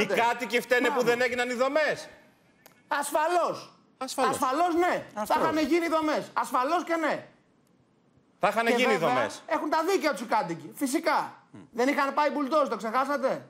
Οι κάτοικοι φταίνε που δεν έγιναν οι δομές. Ασφαλώς. Ασφαλώς ναι. Θα είχαν γίνει δομές. Ασφαλώς και ναι. Θα είχαν γίνει δομές. Έχουν τα δίκαια τους οι κάτοικοι. Φυσικά. Mm. Δεν είχαν πάει πουλτός. το ξεχάσατε.